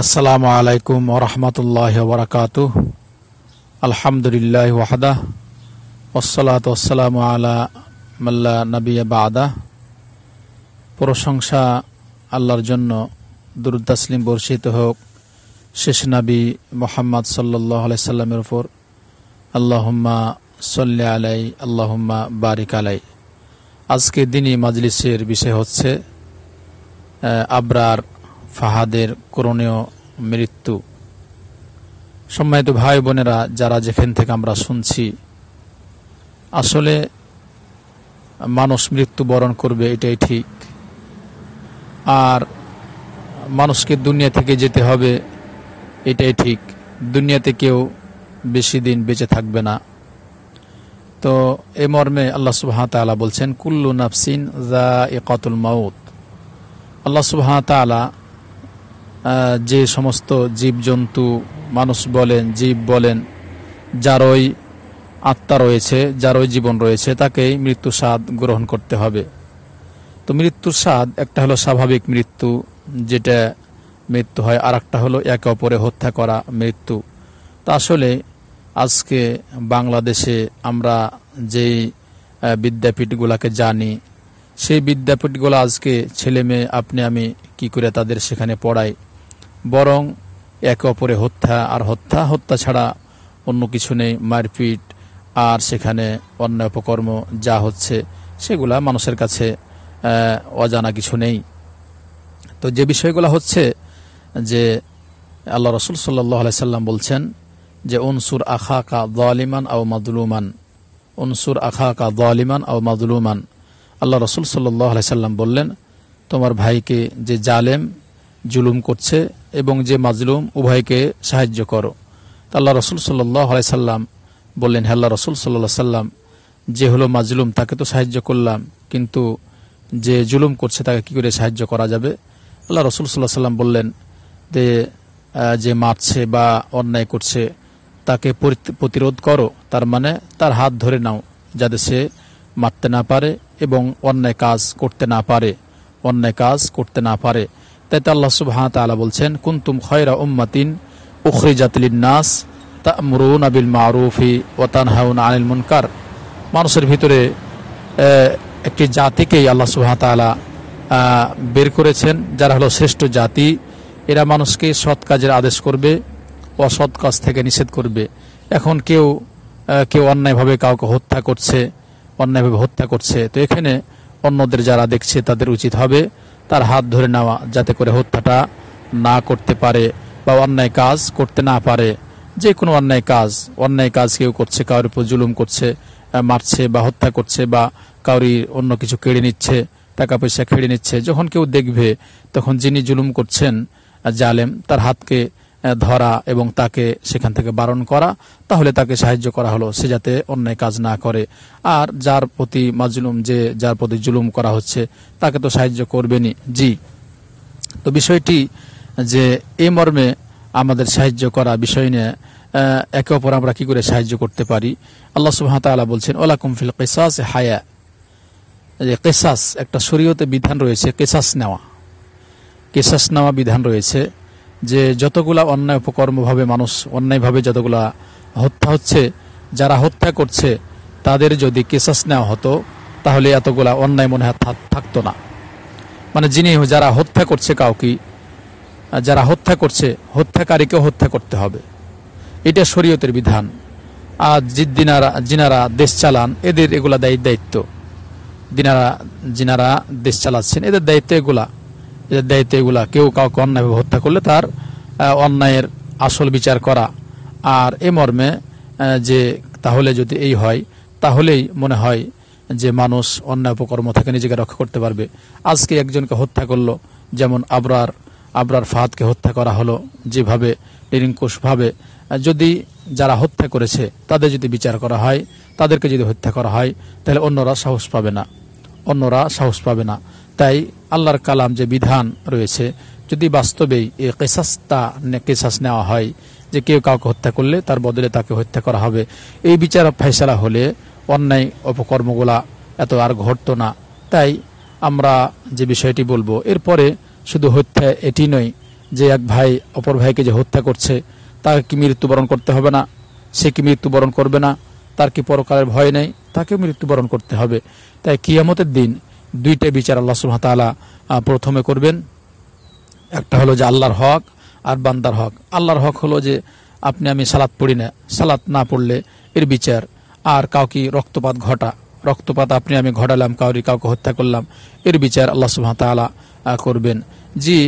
আসসালামু আলাইকুম ওরহমতুল্লাহ বরকাত আলহামদুলিল্লাহ ওয়াহদা ওসলাত ওসালাম আলা মাল্লা নবী বাদা প্রশংসা আল্লাহর জন্য দুরুদ্দাসলিম তাসলিম বর্ষিত হোক শেষ নবী মোহাম্মদ সাল্লাহ সাল্লামের ওপর আল্লাহম্মা সল্লা আলাই আল্লাহম্মা বারিক আলাই আজকে দিনই মাজলিসের বিষয় হচ্ছে আবরার ফাহাদের করণীয় মৃত্যু সম্মানিত ভাই বোনেরা যারা যেখান থেকে আমরা শুনছি আসলে মানুষ মৃত্যু বরণ করবে এটাই ঠিক আর মানুষকে দুনিয়া থেকে যেতে হবে এটাই ঠিক দুনিয়াতে কেউ বেশি দিন বেঁচে থাকবে না তো এ মর্মে আল্লা সুবাহতালা বলছেন কুল্লু নাফসিন জা এ কতুল মাউত আল্লা সুবাহতালা যে সমস্ত জীবজন্তু মানুষ বলেন জীব বলেন যার ওই আত্মা রয়েছে যার ওই জীবন রয়েছে তাকেই মৃত্যু স্বাদ গ্রহণ করতে হবে তো মৃত্যুর স্বাদ একটা হলো স্বাভাবিক মৃত্যু যেটা মৃত্যু হয় আর একটা হলো একে অপরে হত্যা করা মৃত্যু তা আসলে আজকে বাংলাদেশে আমরা যেই বিদ্যাপীঠগুলোকে জানি সেই বিদ্যাপীঠগুলো আজকে ছেলে মেয়ে আপনি আমি কি করে তাদের সেখানে পড়াই বরং একে অপরে হত্যা আর হত্যা হত্যা ছাড়া অন্য কিছু নেই মারপিট আর সেখানে অন্য অপকর্ম যা হচ্ছে সেগুলা মানুষের কাছে অজানা কিছু নেই তো যে বিষয়গুলো হচ্ছে যে আল্লাহ রসুল সাল্লাই সাল্লাম বলছেন যে অনসুর আখা কা দলিমান আও মাদুলুমান অনসুর আখা কা দলিমান আও মাদুলুমান আল্লাহ রসুল সাল্লাই সাল্লাম বললেন তোমার ভাইকে যে জালেম জুলুম করছে এবং যে মাজলুম উভয়কে সাহায্য করো আল্লাহ রসুল সাল্লাহ আলাই সাল্লাম বললেন হ্যাল্লা রসুল সাল্লাহ সাল্লাম যে হলো মাজলুম তাকে তো সাহায্য করলাম কিন্তু যে জুলুম করছে তাকে কি করে সাহায্য করা যাবে আল্লাহ রসুল সাল্লাহ সাল্লাম বললেন যে যে মারছে বা অন্যায় করছে তাকে প্রতিরোধ করো তার মানে তার হাত ধরে নাও যাতে সে মারতে না পারে এবং অন্যায় কাজ করতে না পারে অন্যায় কাজ করতে না পারে তাই তো আল্লাহ সুবাহ তালা বলছেন কুন্তুম খয়রা উম্মাতিন উখরিজাতলিন নাস তা মরুন আবিল মারুফি হাউন আনিল মুনকার মানুষের ভিতরে একটি জাতিকেই আল্লাহ সুবাহ তালা বের করেছেন যারা হলো শ্রেষ্ঠ জাতি এরা মানুষকে সৎ কাজের আদেশ করবে অসৎ কাজ থেকে নিষেধ করবে এখন কেউ কেউ অন্যায়ভাবে কাউকে হত্যা করছে অন্যায়ভাবে হত্যা করছে তো এখানে অন্যদের যারা দেখছে তাদের উচিত হবে তার হাত ধরে নেওয়া যাতে করে হত্যাটা না করতে পারে বা অন্যায় কাজ করতে না পারে যে কোনো অন্যায় কাজ অন্যায় কাজ কেউ করছে কারোর উপর জুলুম করছে মারছে বা হত্যা করছে বা কাউরি অন্য কিছু কেড়ে নিচ্ছে টাকা পয়সা কেড়ে নিচ্ছে যখন কেউ দেখবে তখন যিনি জুলুম করছেন জালেম তার হাতকে ধরা এবং তাকে সেখান থেকে বারণ করা তাহলে তাকে সাহায্য করা হলো সে যাতে অন্যায় কাজ না করে আর যার প্রতি মাজলুম যে যার প্রতি জুলুম করা হচ্ছে তাকে তো সাহায্য করবেনি জি তো বিষয়টি যে এ মর্মে আমাদের সাহায্য করা বিষয় নিয়ে একে অপর আমরা কি করে সাহায্য করতে পারি আল্লাহ সুহামতাল্লাহ বলছেন ওলা কুমফিল কেসাস হায়া যে কেসাস একটা শরীয়তে বিধান রয়েছে কেসাস নেওয়া কেসাস নেওয়া বিধান রয়েছে যে যতগুলা অন্যায় উপকর্মভাবে মানুষ অন্যায়ভাবে যতগুলা হত্যা হচ্ছে যারা হত্যা করছে তাদের যদি কেসাস নেওয়া হতো তাহলে এতগুলা অন্যায় মনে হয় থাকতো না মানে যিনি যারা হত্যা করছে কাউকে যারা হত্যা করছে হত্যাকারীকে হত্যা করতে হবে এটা শরীয়তের বিধান আর জিনারা যিনারা দেশ চালান এদের এগুলা দায়িত্ব দিনারা যিনারা দেশ চালাচ্ছেন এদের দায়িত্ব এগুলা দায়িত্ব এগুলা কেউ কাউকে অন্যায়ভাবে হত্যা করলে তার অন্যায়ের আসল বিচার করা আর এ মর্মে যে তাহলে যদি এই হয় তাহলেই মনে হয় যে মানুষ অন্যায় উপকর্ম থেকে নিজেকে রক্ষা করতে পারবে আজকে একজনকে হত্যা করল যেমন আবরার আবরার ফাহাদকে হত্যা করা হলো যেভাবে নিরঙ্কুশভাবে যদি যারা হত্যা করেছে তাদের যদি বিচার করা হয় তাদেরকে যদি হত্যা করা হয় তাহলে অন্যরা সাহস পাবে না অন্যরা সাহস পাবে না তাই আল্লাহর কালাম যে বিধান রয়েছে যদি বাস্তবেই এই কেসাসটা কেসাস নেওয়া হয় যে কেউ কাউকে হত্যা করলে তার বদলে তাকে হত্যা করা হবে এই বিচার ফেসলা হলে অন্যায় অপকর্মগুলা এত আর ঘটত না তাই আমরা যে বিষয়টি বলবো এরপরে শুধু হত্যা এটি নয় যে এক ভাই অপর ভাইকে যে হত্যা করছে তাকে কি মৃত্যুবরণ করতে হবে না সে কি মৃত্যুবরণ করবে না তার কি পরকালের ভয় নেই তাকেও মৃত্যুবরণ করতে হবে তাই কিয়ামতের দিন দুইটা বিচার আল্লাহ সুহাতালা প্রথমে করবেন একটা হলো যে আল্লাহর হক আর বান্দার হক আল্লাহর হক হলো যে আপনি আমি সালাত পড়ি না সালাত না পড়লে এর বিচার আর কাউকে রক্তপাত ঘটা রক্তপাত আপনি আমি ঘটালাম কাউরি কাউকে হত্যা করলাম এর বিচার আল্লাহ সুহাতালা করবেন জি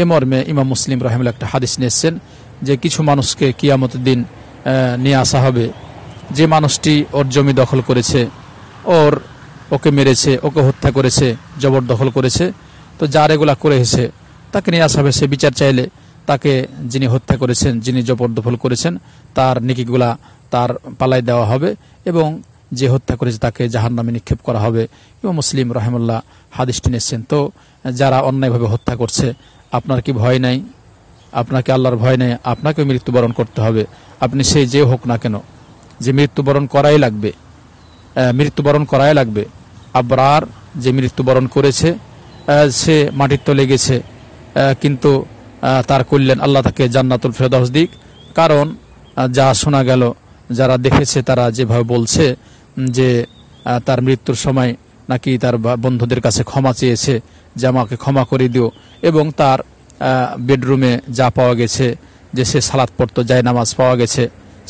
এ মর্মে ইমাম মুসলিম রহমুল একটা হাদিস নিয়েছেন যে কিছু মানুষকে কিয়ামত দিন নিয়ে আসা হবে যে মানুষটি ওর জমি দখল করেছে ওর ওকে মেরেছে ওকে হত্যা করেছে জবরদখল করেছে তো যার এগুলা করেছে তাকে নিয়ে আসা হবে সে বিচার চাইলে তাকে যিনি হত্যা করেছেন যিনি জবরদখল করেছেন তার নিকিগুলা তার পালায় দেওয়া হবে এবং যে হত্যা করেছে তাকে জাহান নামে নিক্ষেপ করা হবে এবং মুসলিম রহমুল্লাহ হাদিসটি নিচ্ছেন তো যারা অন্যায়ভাবে হত্যা করছে আপনার কি ভয় নাই আপনাকে আল্লাহর ভয় নেই আপনাকে মৃত্যুবরণ করতে হবে আপনি সেই যে হোক না কেন যে মৃত্যুবরণ করাই লাগবে মৃত্যুবরণ করাই লাগবে আবরার যে মৃত্যুবরণ করেছে সে মাটির তলে গেছে কিন্তু তার করলেন আল্লাহ তাকে জান্নাতুল ফেরদাউস দিক কারণ যা শোনা গেল যারা দেখেছে তারা যেভাবে বলছে যে তার মৃত্যুর সময় নাকি তার বন্ধুদের কাছে ক্ষমা চেয়েছে যে আমাকে ক্ষমা করে দিও এবং তার বেডরুমে যা পাওয়া গেছে যে সে সালাদ পড়তো যায় নামাজ পাওয়া গেছে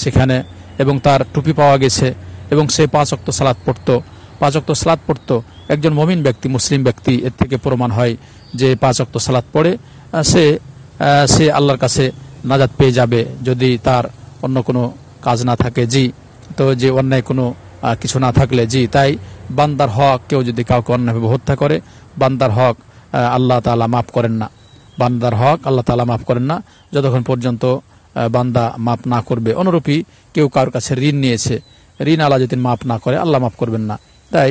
সেখানে এবং তার টুপি পাওয়া গেছে এবং সে পাঁচ অক্ত সালাদ পড়তো পাঁচক্ত সালাদ পড়ত একজন মমিন ব্যক্তি মুসলিম ব্যক্তি এর থেকে প্রমাণ হয় যে পাঁচক্ত সালাদ পড়ে সে সে আল্লাহর কাছে নাজাদ পেয়ে যাবে যদি তার অন্য কোনো কাজ না থাকে জি তো যে অন্যায় কোনো কিছু না থাকলে জি তাই বান্দার হক কেউ যদি কাউকে অন্যায়ভাবে হত্যা করে বান্দার হক আল্লাহ তালা মাফ করেন না বান্দার হক আল্লাহ তালা মাফ করেন না যতক্ষণ পর্যন্ত বান্দা মাফ না করবে অনুরূপী কেউ কারোর কাছে ঋণ নিয়েছে ঋণ আল্লাহ যদি মাফ না করে আল্লাহ মাফ করবেন না তাই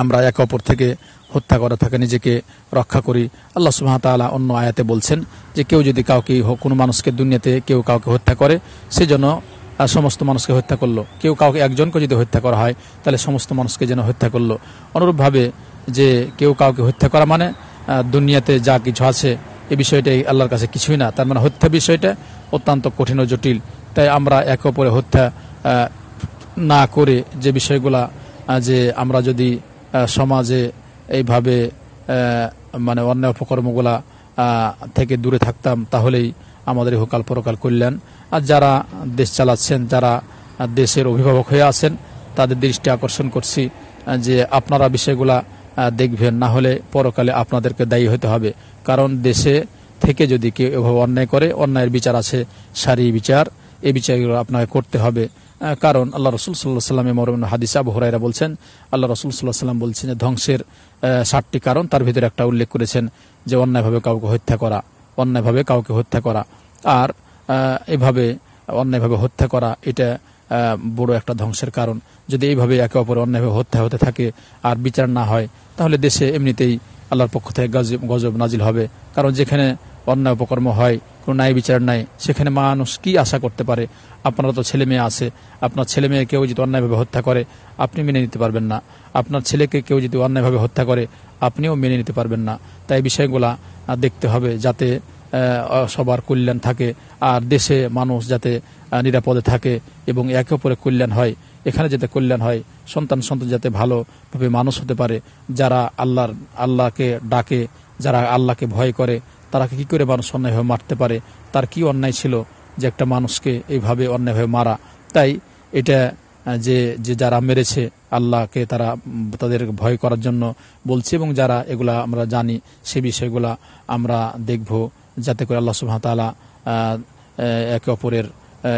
আমরা একে অপর থেকে হত্যা করা থাকে নিজেকে রক্ষা করি আল্লাহ সুহামতালা অন্য আয়াতে বলছেন যে কেউ যদি কাউকে কোনো মানুষকে দুনিয়াতে কেউ কাউকে হত্যা করে সেজন্য সমস্ত মানুষকে হত্যা করলো কেউ কাউকে একজনকে যদি হত্যা করা হয় তাহলে সমস্ত মানুষকে যেন হত্যা করলো অনুরূপভাবে যে কেউ কাউকে হত্যা করা মানে দুনিয়াতে যা কিছু আছে এ বিষয়টাই আল্লাহর কাছে কিছুই না তার মানে হত্যা বিষয়টা অত্যন্ত কঠিন ও জটিল তাই আমরা একে অপরে হত্যা না করে যে বিষয়গুলা যে আমরা যদি সমাজে এইভাবে মানে অন্য উপকর্মগুলা থেকে দূরে থাকতাম তাহলেই আমাদের হোকাল পরকাল কল্যাণ আর যারা দেশ চালাচ্ছেন যারা দেশের অভিভাবক হয়ে আছেন তাদের দৃষ্টি আকর্ষণ করছি যে আপনারা বিষয়গুলা দেখবেন না হলে পরকালে আপনাদেরকে দায়ী হতে হবে কারণ দেশে থেকে যদি কেউ অন্যায় করে অন্যায়ের বিচার আছে সারি বিচার এই বিচারগুলো আপনাকে করতে হবে কারণ আল্লাহ রসুল সাল্লাহ সাল্লামে মরম হাদিসে আবু হরাইরা বলছেন আল্লাহ রসুল সাল্লাহ সাল্লাম বলছেন যে ধ্বংসের ষাটটি কারণ তার ভিতরে একটা উল্লেখ করেছেন যে অন্যায়ভাবে কাউকে হত্যা করা অন্যায়ভাবে কাউকে হত্যা করা আর এভাবে অন্যায়ভাবে হত্যা করা এটা বড় একটা ধ্বংসের কারণ যদি এইভাবে একে অপরে অন্যায়ভাবে হত্যা হতে থাকে আর বিচার না হয় তাহলে দেশে এমনিতেই আল্লাহর পক্ষ থেকে গজব নাজিল হবে কারণ যেখানে অন্যায় উপকর্ম হয় কোনো ন্যায় বিচার নাই সেখানে মানুষ কি আশা করতে পারে আপনারা তো ছেলে মেয়ে আছে আপনার ছেলে মেয়ে কেউ যদি অন্যায়ভাবে হত্যা করে আপনি মেনে নিতে পারবেন না আপনার ছেলেকে কেউ যদি অন্যায়ভাবে হত্যা করে আপনিও মেনে নিতে পারবেন না তাই বিষয়গুলা দেখতে হবে যাতে সবার কল্যাণ থাকে আর দেশে মানুষ যাতে নিরাপদে থাকে এবং একে অপরে কল্যাণ হয় এখানে যাতে কল্যাণ হয় সন্তান সন্তান যাতে ভালোভাবে মানুষ হতে পারে যারা আল্লাহর আল্লাহকে ডাকে যারা আল্লাহকে ভয় করে তারাকে কি করে মানুষ অন্যায়ভাবে মারতে পারে তার কি অন্যায় ছিল যে একটা মানুষকে এইভাবে অন্যায়ভাবে মারা তাই এটা যে যে যারা মেরেছে আল্লাহকে তারা তাদের ভয় করার জন্য বলছে এবং যারা এগুলা আমরা জানি সে বিষয়গুলা আমরা দেখব যাতে করে আল্লাহ সুহামতালা একে অপরের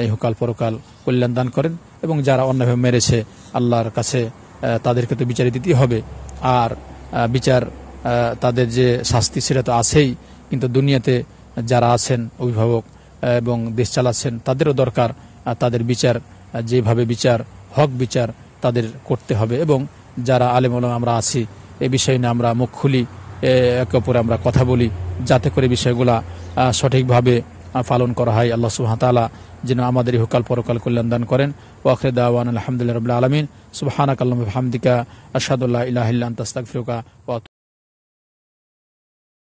ইহকাল পরকাল কল্যাণ দান করেন এবং যারা অন্যভাবে মেরেছে আল্লাহর কাছে তাদেরকে তো বিচারে দিতেই হবে আর বিচার তাদের যে শাস্তি সেটা তো আছেই কিন্তু দুনিয়াতে যারা আছেন অভিভাবক এবং দেশ চালাচ্ছেন তাদেরও দরকার তাদের বিচার যেভাবে বিচার হক বিচার তাদের করতে হবে এবং যারা আলেম আলম আমরা আছি এ বিষয় নিয়ে আমরা মুখ খুলি একে অপরে আমরা কথা বলি যাতে করে বিষয়গুলা সঠিকভাবে পালন করা হয় আল্লাহ সুহাতালা যেন আমাদের ইহকাল পরকাল কল্যাণ দান করেন ওখরে দাওয়ান আলহামদুলিল্লাহ রবিল্লা আলমিন সুবাহানাকাল্লাম হামদিকা আসাদুল্লাহ ইহিল্লা তাস্তাক ফিরুকা